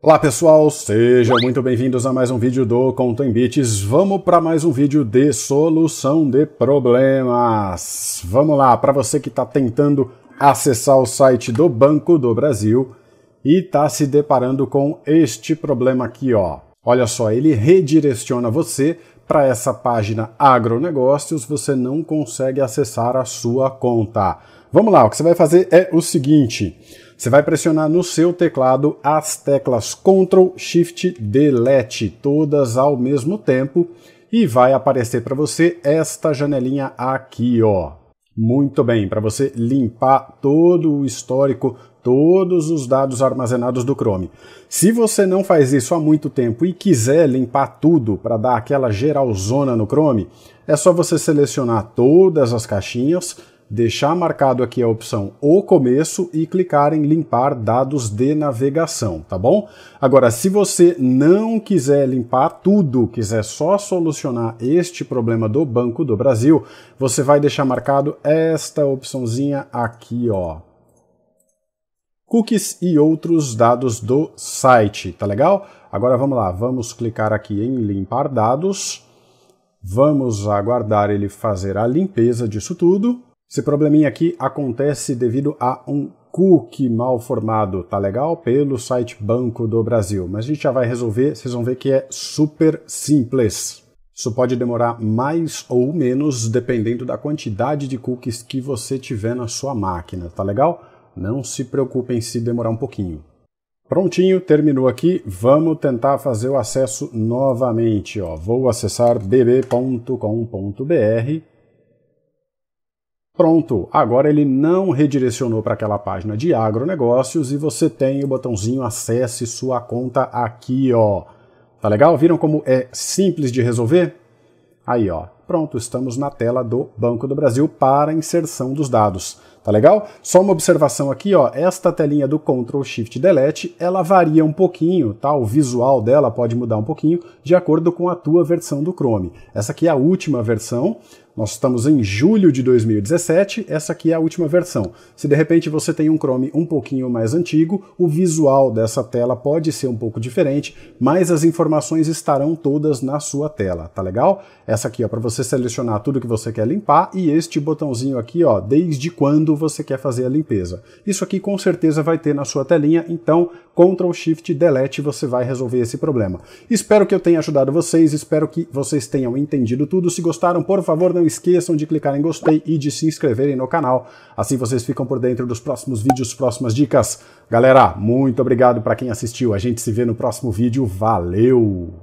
Olá pessoal, sejam muito bem-vindos a mais um vídeo do em Bits. Vamos para mais um vídeo de solução de problemas. Vamos lá, para você que está tentando acessar o site do Banco do Brasil e está se deparando com este problema aqui, ó. Olha só, ele redireciona você para essa página agronegócios, você não consegue acessar a sua conta. Vamos lá, o que você vai fazer é o seguinte você vai pressionar no seu teclado as teclas Ctrl, Shift, Delete, todas ao mesmo tempo, e vai aparecer para você esta janelinha aqui, ó. Muito bem, para você limpar todo o histórico, todos os dados armazenados do Chrome. Se você não faz isso há muito tempo e quiser limpar tudo para dar aquela geralzona no Chrome, é só você selecionar todas as caixinhas, deixar marcado aqui a opção O Começo e clicar em Limpar Dados de Navegação, tá bom? Agora, se você não quiser limpar tudo, quiser só solucionar este problema do Banco do Brasil, você vai deixar marcado esta opçãozinha aqui, ó. Cookies e outros dados do site, tá legal? Agora vamos lá, vamos clicar aqui em Limpar Dados. Vamos aguardar ele fazer a limpeza disso tudo. Esse probleminha aqui acontece devido a um cookie mal formado, tá legal? Pelo site Banco do Brasil. Mas a gente já vai resolver, vocês vão ver que é super simples. Isso pode demorar mais ou menos dependendo da quantidade de cookies que você tiver na sua máquina, tá legal? Não se preocupem se demorar um pouquinho. Prontinho, terminou aqui. Vamos tentar fazer o acesso novamente. Ó. Vou acessar bb.com.br Pronto, agora ele não redirecionou para aquela página de agronegócios e você tem o botãozinho acesse sua conta aqui, ó. Tá legal? Viram como é simples de resolver? Aí, ó. Pronto, estamos na tela do Banco do Brasil para inserção dos dados tá legal? Só uma observação aqui, ó, esta telinha do Ctrl Shift Delete, ela varia um pouquinho, tá? O visual dela pode mudar um pouquinho de acordo com a tua versão do Chrome. Essa aqui é a última versão, nós estamos em julho de 2017, essa aqui é a última versão. Se de repente você tem um Chrome um pouquinho mais antigo, o visual dessa tela pode ser um pouco diferente, mas as informações estarão todas na sua tela, tá legal? Essa aqui é para você selecionar tudo que você quer limpar e este botãozinho aqui, ó, desde quando você quer fazer a limpeza. Isso aqui com certeza vai ter na sua telinha, então Ctrl Shift Delete você vai resolver esse problema. Espero que eu tenha ajudado vocês, espero que vocês tenham entendido tudo. Se gostaram, por favor, não esqueçam de clicar em gostei e de se inscreverem no canal. Assim vocês ficam por dentro dos próximos vídeos, próximas dicas. Galera, muito obrigado para quem assistiu. A gente se vê no próximo vídeo. Valeu!